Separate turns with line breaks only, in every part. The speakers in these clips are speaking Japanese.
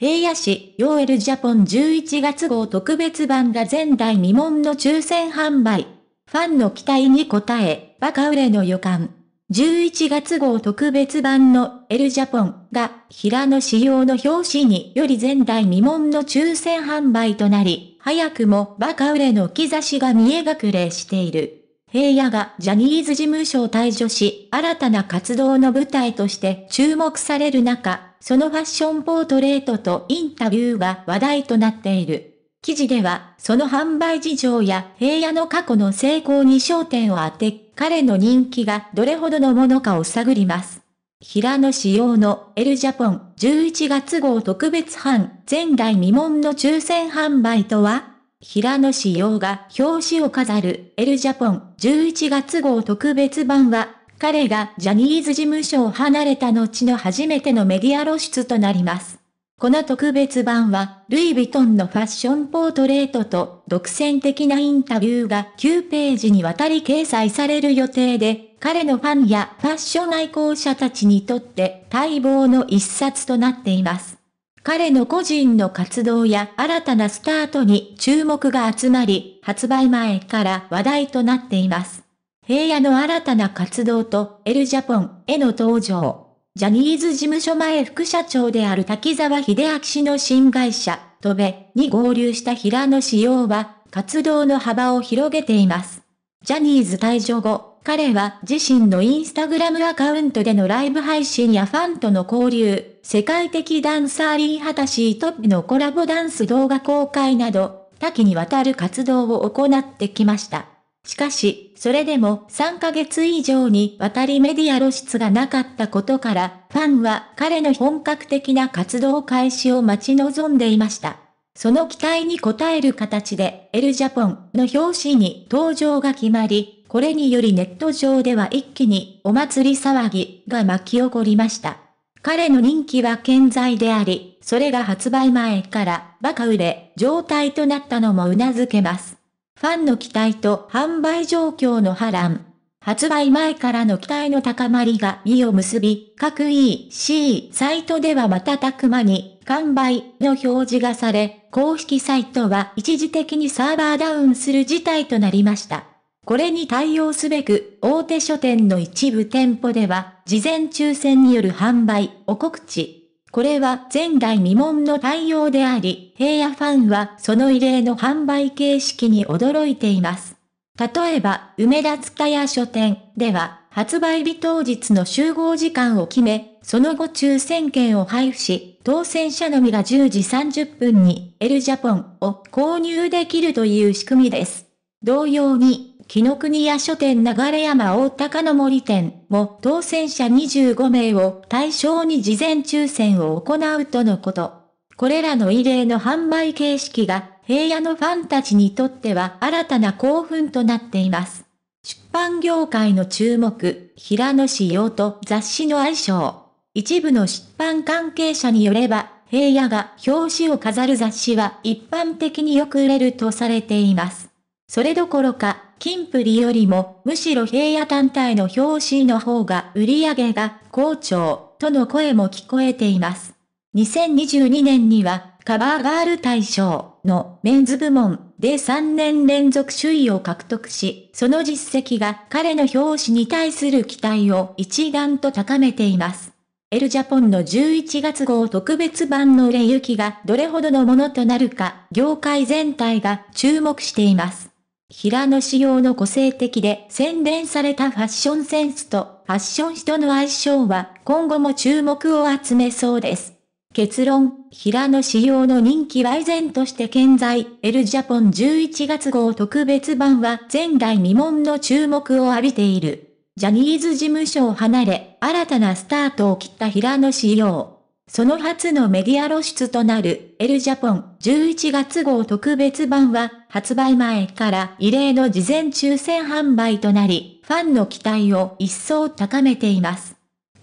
平野市ヨーエルジャポン11月号特別版が前代未聞の抽選販売。ファンの期待に応え、バカ売れの予感。11月号特別版のエルジャポンが平野仕様の表紙により前代未聞の抽選販売となり、早くもバカ売れの兆しが見え隠れしている。平野がジャニーズ事務所を退所し、新たな活動の舞台として注目される中、そのファッションポートレートとインタビューが話題となっている。記事では、その販売事情や平野の過去の成功に焦点を当て、彼の人気がどれほどのものかを探ります。平野仕様のエルジャポン11月号特別版前代未聞の抽選販売とは平野仕様が表紙を飾るエルジャポン11月号特別版は彼がジャニーズ事務所を離れた後の初めてのメディア露出となります。この特別版は、ルイ・ヴィトンのファッションポートレートと独占的なインタビューが9ページにわたり掲載される予定で、彼のファンやファッション愛好者たちにとって待望の一冊となっています。彼の個人の活動や新たなスタートに注目が集まり、発売前から話題となっています。平野の新たな活動とエルジャポンへの登場。ジャニーズ事務所前副社長である滝沢秀明氏の新会社、トベに合流した平野仕様は、活動の幅を広げています。ジャニーズ退場後、彼は自身のインスタグラムアカウントでのライブ配信やファンとの交流、世界的ダンサーリー・ハタシートップのコラボダンス動画公開など、多岐にわたる活動を行ってきました。しかし、それでも3ヶ月以上にわたりメディア露出がなかったことから、ファンは彼の本格的な活動開始を待ち望んでいました。その期待に応える形で、エルジャポンの表紙に登場が決まり、これによりネット上では一気にお祭り騒ぎが巻き起こりました。彼の人気は健在であり、それが発売前からバカ売れ状態となったのも頷けます。ファンの期待と販売状況の波乱。発売前からの期待の高まりが実を結び、各 EC サイトでは瞬く間に完売の表示がされ、公式サイトは一時的にサーバーダウンする事態となりました。これに対応すべく、大手書店の一部店舗では、事前抽選による販売を告知。これは前代未聞の対応であり、平野ファンはその異例の販売形式に驚いています。例えば、梅田塚屋書店では、発売日当日の集合時間を決め、その後抽選券を配布し、当選者のみが10時30分に、エルジャポンを購入できるという仕組みです。同様に、紀の国屋書店流山大高の森店も当選者25名を対象に事前抽選を行うとのこと。これらの異例の販売形式が平野のファンたちにとっては新たな興奮となっています。出版業界の注目、平野仕様と雑誌の相性。一部の出版関係者によれば、平野が表紙を飾る雑誌は一般的によく売れるとされています。それどころか、キンプリよりも、むしろ平野単体の表紙の方が売り上げが好調、との声も聞こえています。2022年には、カバーガール大賞のメンズ部門で3年連続首位を獲得し、その実績が彼の表紙に対する期待を一段と高めています。エルジャポンの11月号特別版の売れ行きがどれほどのものとなるか、業界全体が注目しています。平野仕様の個性的で洗練されたファッションセンスとファッション人との相性は今後も注目を集めそうです。結論、平野仕様の人気は依然として健在、L ジャポン11月号特別版は前代未聞の注目を浴びている。ジャニーズ事務所を離れ、新たなスタートを切った平野仕様。その初のメディア露出となるエルジャポン11月号特別版は発売前から異例の事前抽選販売となり、ファンの期待を一層高めています。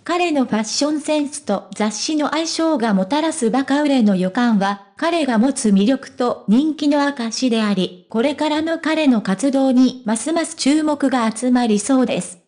彼のファッションセンスと雑誌の相性がもたらすバカ売れの予感は、彼が持つ魅力と人気の証であり、これからの彼の活動にますます注目が集まりそうです。